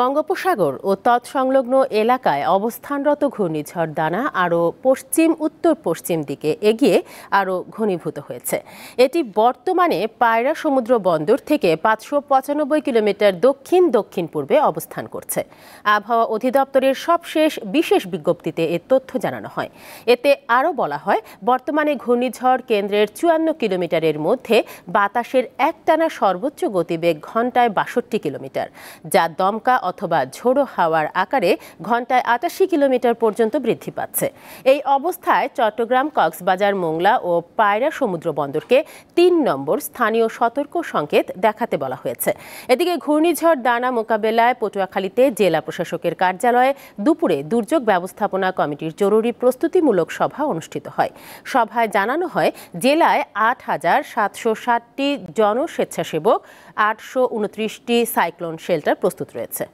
বঙ্গোপসাগর ও তৎসংলগ্ন এলাকায় অবস্থানরত ঘূর্ণিঝড় দানা আরও পশ্চিম উত্তর পশ্চিম দিকে এগিয়ে আরও ঘনীভূত হয়েছে এটি বর্তমানে পায়রা সমুদ্র বন্দর থেকে পাঁচশো পঁচানব্বই কিলোমিটার দক্ষিণ দক্ষিণ পূর্বে অবস্থান করছে আবহাওয়া অধিদপ্তরের সবশেষ বিশেষ বিজ্ঞপ্তিতে এ তথ্য জানানো হয় এতে আরও বলা হয় বর্তমানে ঘূর্ণিঝড় কেন্দ্রের চুয়ান্ন কিলোমিটারের মধ্যে বাতাসের একটানা সর্বোচ্চ গতিবেগ ঘন্টায় বাষট্টি কিলোমিটার যা দমকা অথবা ঝোড়ো হাওয়ার আকারে ঘন্টায় আটাশি কিলোমিটার পর্যন্ত বৃদ্ধি পাচ্ছে এই অবস্থায় চট্টগ্রাম কক্সবাজার মোংলা ও পায়রা সমুদ্র বন্দরকে তিন নম্বর স্থানীয় সতর্ক সংকেত দেখাতে বলা হয়েছে এদিকে ঘূর্ণিঝড় দানা মোকাবেলায় পটুয়াখালীতে জেলা প্রশাসকের কার্যালয়ে দুপুরে দুর্যোগ ব্যবস্থাপনা কমিটির জরুরি প্রস্তুতিমূলক সভা অনুষ্ঠিত হয় সভায় জানানো হয় জেলায় আট হাজার সাতশো ষাটটি জনস্বেচ্ছাসেবক আটশো উনত্রিশটি সাইক্লোন শেল্টার প্রস্তুত রয়েছে